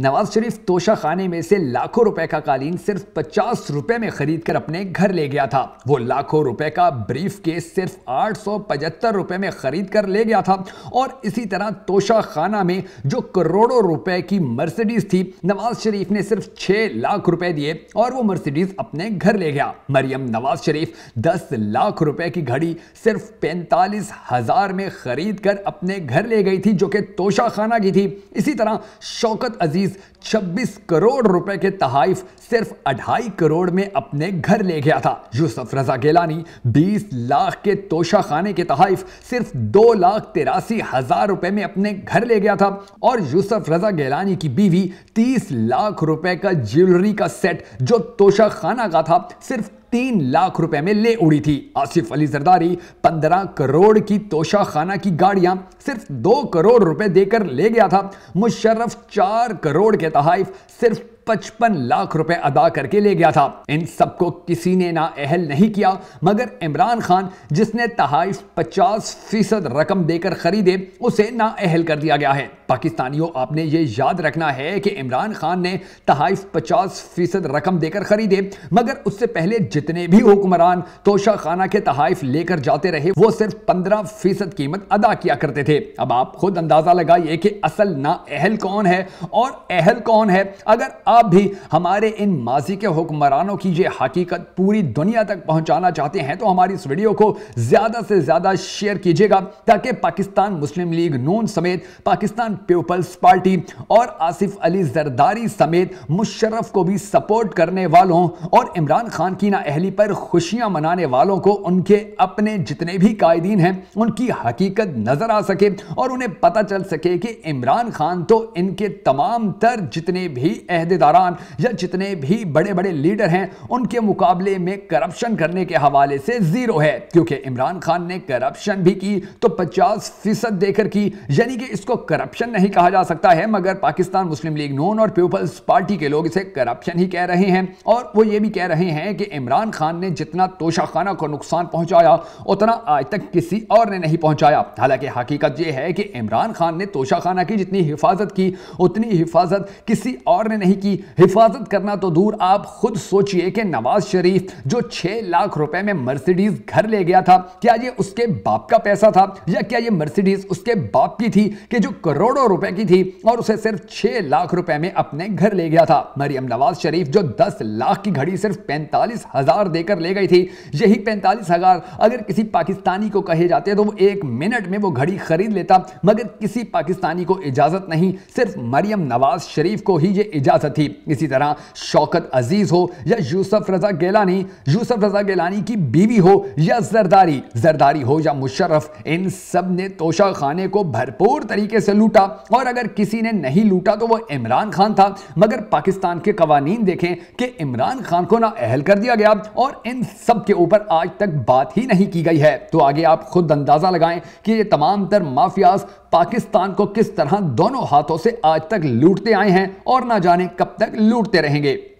नवाज शरीफ तोशा खाने में से लाखों रुपए का कालीन सिर्फ पचास रुपए में खरीद कर अपने घर ले गया था वो लाखों रुपए का ब्रीफ केस सिर्फ आठ सौ पचहत्तर रुपए में खरीद कर ले गया था और इसी तरह तोशा खाना में जो करोड़ों रुपए की मर्सिडीज थी नवाज शरीफ ने सिर्फ छह लाख रुपए दिए और वो मर्सिडीज अपने घर ले गया मरियम नवाज शरीफ दस लाख रुपए की घड़ी सिर्फ पैंतालीस हजार में खरीद कर अपने घर ले गई थी जो कि तोशा खाना की थी इसी तरह शौकत अजीज करीब 26 करोड़ रुपए के तहाइफ सिर्फ अढ़ाई करोड़ में अपने घर ले गया था यूसुफ रजा गेलानी 20 लाख के तोशा खाने के तहाइफ सिर्फ दो लाख तिरासी हजार रुपए में अपने घर ले गया था और यूसुफ रजा गेलानी की बीवी 30 लाख रुपए का ज्वेलरी का सेट जो तोशा खाना का था सिर्फ तीन लाख रुपए में ले उड़ी थी आसिफ अली जरदारी पंद्रह करोड़ की तोशा खाना की गाड़ियां सिर्फ दो करोड़ रुपए देकर ले गया था मुशर्रफ चार करोड़ के तहाइफ सिर्फ पचपन लाख रुपए अदा करके ले गया था इन सबको किसी ने ना अहल नहीं किया मगर इमरान खान जिसने तहाइफ पचास फीसद रकम देकर खरीदे उसे ना अहल कर दिया गया है पाकिस्तानियों आपने ये याद रखना है कि इमरान खान ने तहाइफ पचास फीसद रकम देकर खरीदे मगर उससे पहले जितने भी हुक्मरान तोशा खाना के तहाइफ लेकर जाते रहे वो सिर्फ पंद्रह फीसद कीमत अदा किया करते थे अब आप खुद अंदाजा लगाइए कि असल ना अहल कौन है और अहल कौन है अगर आप भी हमारे इन माजी के हुक्मरानों की ये हकीकत पूरी दुनिया तक पहुंचाना चाहते हैं तो हमारी इस वीडियो को ज्यादा से ज्यादा शेयर कीजिएगा ताकि पाकिस्तान मुस्लिम लीग नून समेत पाकिस्तान पीपल्स पार्टी और आसिफ अली जरदारी समेत मुशर्रफ को भी सपोर्ट करने वालों और इमरान खान की नाअहली पर खुशियां मनाने वालों को उनके अपने जितने भी कायदीन हैं उनकी हकीकत नज़र आ सके और उन्हें पता चल सके कि इमरान खान तो इनके तमाम तर जितने भी अहदेदारान या जितने भी बड़े बड़े लीडर हैं उनके मुकाबले में करप्शन करने के हवाले से ज़ीरो है क्योंकि इमरान खान ने करप्शन भी की तो पचास फीसद देकर की यानी कि इसको करप्शन करप्शन नहीं कहा जा सकता है मगर पाकिस्तान मुस्लिम लीग नून और पीपल्स पार्टी के लोग इसे करप्शन ही कह रहे हैं और वो ये भी कह रहे हैं कि इमरान खान ने जितना तोशाखाना को नुकसान पहुंचाया उतना आज तक किसी और ने नहीं पहुंचाया हालांकि हकीकत यह है कि इमरान खान ने तोशाखाना की जितनी हिफाजत की उतनी हिफाजत किसी और ने नहीं की हिफाजत करना तो दूर आप खुद सोचिए कि नवाज शरीफ जो छह लाख रुपए में मर्सिडीज घर ले गया था क्या ये उसके बाप का पैसा था या क्या ये मर्सिडीज उसके बाप की थी कि जो करोड़ करोड़ों रुपए की थी और उसे सिर्फ छह लाख रुपए में अपने घर ले गया था मरियम नवाज शरीफ जो दस लाख की घड़ी सिर्फ पैंतालीस हजार देकर ले गई थी यही पैंतालीस हजार अगर किसी पाकिस्तानी को कहे जाते तो वो एक मिनट में वो घड़ी खरीद लेता मगर किसी पाकिस्तानी को इजाजत नहीं सिर्फ मरियम नवाज शरीफ को ही ये इजाजत थी इसी तरह शौकत अजीज हो या यूसुफ रजा गैलानी यूसुफ रजा गैलानी की बीवी हो या जरदारी जरदारी हो या मुशर्रफ इन सब ने तोशा खाने को भरपूर तरीके से लूटा और अगर किसी ने नहीं लूटा तो वो इमरान खान था मगर पाकिस्तान के कवानीन देखें कि इमरान खान को ना अहल कर दिया गया और इन सब के ऊपर आज तक बात ही नहीं की गई है तो आगे आप खुद अंदाज़ा लगाएं कि ये तमाम तर माफियाज पाकिस्तान को किस तरह दोनों हाथों से आज तक लूटते आए हैं और ना जाने कब तक लूटते रहेंगे